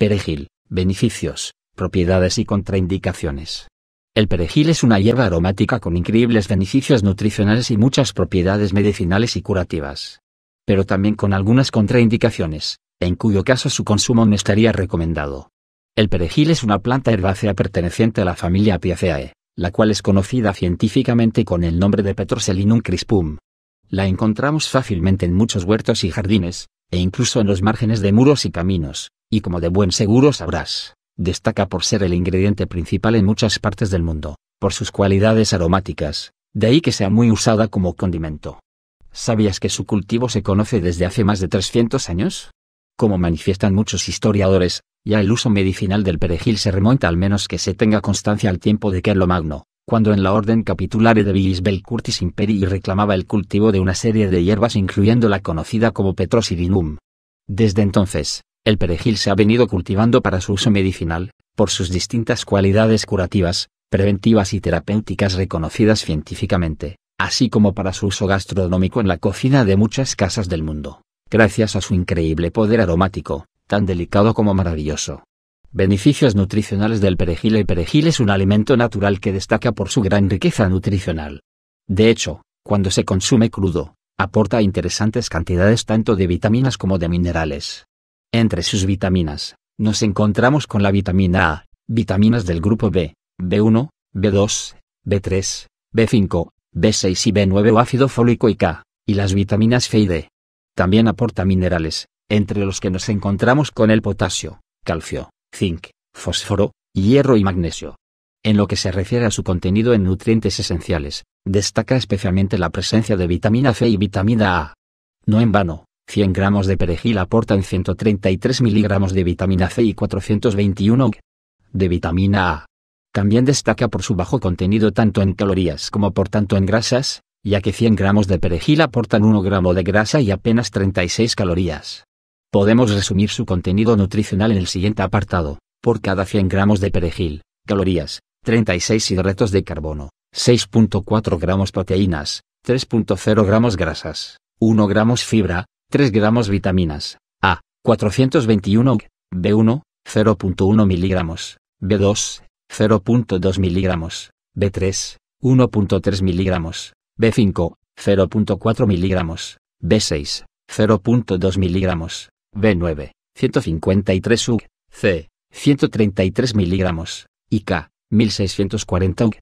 Perejil, beneficios, propiedades y contraindicaciones. El perejil es una hierba aromática con increíbles beneficios nutricionales y muchas propiedades medicinales y curativas. Pero también con algunas contraindicaciones, en cuyo caso su consumo no estaría recomendado. El perejil es una planta herbácea perteneciente a la familia Apiaceae, la cual es conocida científicamente con el nombre de Petroselinum crispum. La encontramos fácilmente en muchos huertos y jardines, e incluso en los márgenes de muros y caminos, y como de buen seguro sabrás, destaca por ser el ingrediente principal en muchas partes del mundo, por sus cualidades aromáticas, de ahí que sea muy usada como condimento. ¿Sabías que su cultivo se conoce desde hace más de 300 años? Como manifiestan muchos historiadores, ya el uso medicinal del perejil se remonta al menos que se tenga constancia al tiempo de magno, cuando en la orden capitulare de Bel Curtis Imperi reclamaba el cultivo de una serie de hierbas incluyendo la conocida como Petrosirinum. Desde entonces, el perejil se ha venido cultivando para su uso medicinal, por sus distintas cualidades curativas, preventivas y terapéuticas reconocidas científicamente, así como para su uso gastronómico en la cocina de muchas casas del mundo, gracias a su increíble poder aromático, tan delicado como maravilloso. Beneficios nutricionales del perejil El perejil es un alimento natural que destaca por su gran riqueza nutricional. De hecho, cuando se consume crudo, aporta interesantes cantidades tanto de vitaminas como de minerales entre sus vitaminas, nos encontramos con la vitamina A, vitaminas del grupo B, B1, B2, B3, B5, B6 y B9 o ácido fólico y K, y las vitaminas C y D. También aporta minerales, entre los que nos encontramos con el potasio, calcio, zinc, fósforo, hierro y magnesio. En lo que se refiere a su contenido en nutrientes esenciales, destaca especialmente la presencia de vitamina C y vitamina A. No en vano, 100 gramos de perejil aportan 133 miligramos de vitamina C y 421 de vitamina A. También destaca por su bajo contenido tanto en calorías como por tanto en grasas, ya que 100 gramos de perejil aportan 1 gramo de grasa y apenas 36 calorías. Podemos resumir su contenido nutricional en el siguiente apartado. Por cada 100 gramos de perejil, calorías, 36 hidratos de carbono, 6.4 gramos proteínas, 3.0 gramos grasas, 1 gramos fibra, 3 gramos vitaminas A, 421 UG, B1, 0.1 miligramos, B2, 0.2 miligramos, B3, 1.3 miligramos, B5, 0.4 miligramos, B6, 0.2 miligramos, B9, 153 UG, C, 133 miligramos, K, 1640 UG.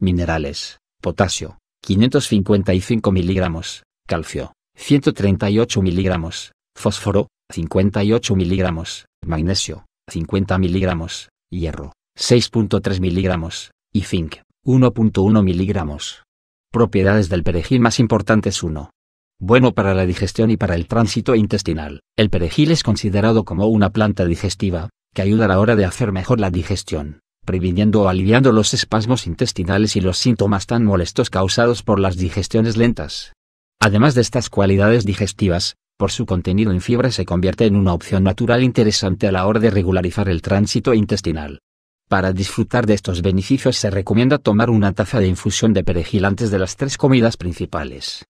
Minerales, potasio, 555 miligramos, calcio, 138 miligramos, fósforo, 58 miligramos, magnesio, 50 miligramos, hierro, 6.3 miligramos, y zinc, 1.1 miligramos. Propiedades del perejil más importantes 1. Bueno para la digestión y para el tránsito intestinal. El perejil es considerado como una planta digestiva, que ayuda a la hora de hacer mejor la digestión, previniendo o aliviando los espasmos intestinales y los síntomas tan molestos causados por las digestiones lentas. Además de estas cualidades digestivas, por su contenido en fibra se convierte en una opción natural interesante a la hora de regularizar el tránsito intestinal. Para disfrutar de estos beneficios se recomienda tomar una taza de infusión de perejil antes de las tres comidas principales.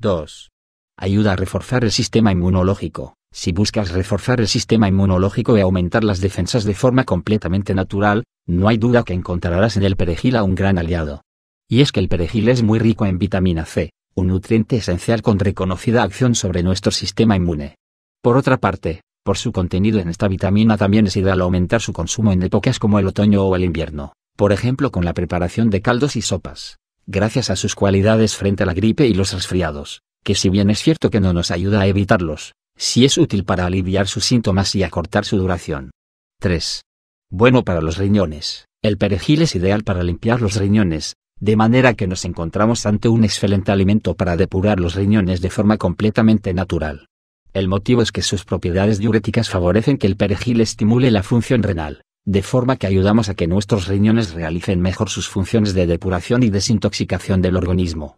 2. Ayuda a reforzar el sistema inmunológico. Si buscas reforzar el sistema inmunológico y aumentar las defensas de forma completamente natural, no hay duda que encontrarás en el perejil a un gran aliado. Y es que el perejil es muy rico en vitamina C, un nutriente esencial con reconocida acción sobre nuestro sistema inmune. Por otra parte, por su contenido en esta vitamina también es ideal aumentar su consumo en épocas como el otoño o el invierno, por ejemplo con la preparación de caldos y sopas, gracias a sus cualidades frente a la gripe y los resfriados, que si bien es cierto que no nos ayuda a evitarlos, sí es útil para aliviar sus síntomas y acortar su duración. 3. Bueno para los riñones. El perejil es ideal para limpiar los riñones, de manera que nos encontramos ante un excelente alimento para depurar los riñones de forma completamente natural. El motivo es que sus propiedades diuréticas favorecen que el perejil estimule la función renal, de forma que ayudamos a que nuestros riñones realicen mejor sus funciones de depuración y desintoxicación del organismo.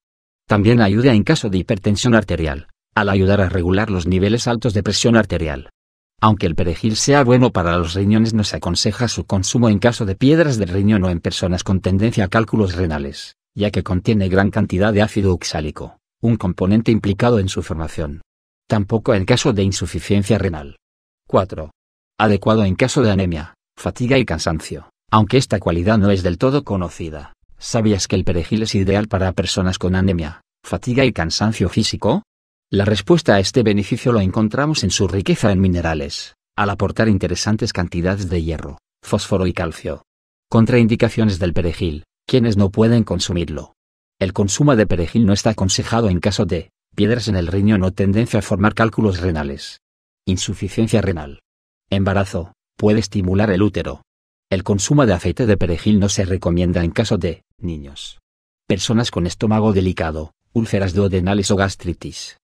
También ayuda en caso de hipertensión arterial, al ayudar a regular los niveles altos de presión arterial. Aunque el perejil sea bueno para los riñones, no se aconseja su consumo en caso de piedras del riñón o en personas con tendencia a cálculos renales, ya que contiene gran cantidad de ácido oxálico, un componente implicado en su formación. Tampoco en caso de insuficiencia renal. 4. Adecuado en caso de anemia, fatiga y cansancio, aunque esta cualidad no es del todo conocida. ¿Sabías que el perejil es ideal para personas con anemia, fatiga y cansancio físico? La respuesta a este beneficio lo encontramos en su riqueza en minerales, al aportar interesantes cantidades de hierro, fósforo y calcio. Contraindicaciones del perejil, quienes no pueden consumirlo. El consumo de perejil no está aconsejado en caso de piedras en el riñón o tendencia a formar cálculos renales. Insuficiencia renal. Embarazo, puede estimular el útero. El consumo de aceite de perejil no se recomienda en caso de niños. Personas con estómago delicado, úlceras duodenales o gastritis.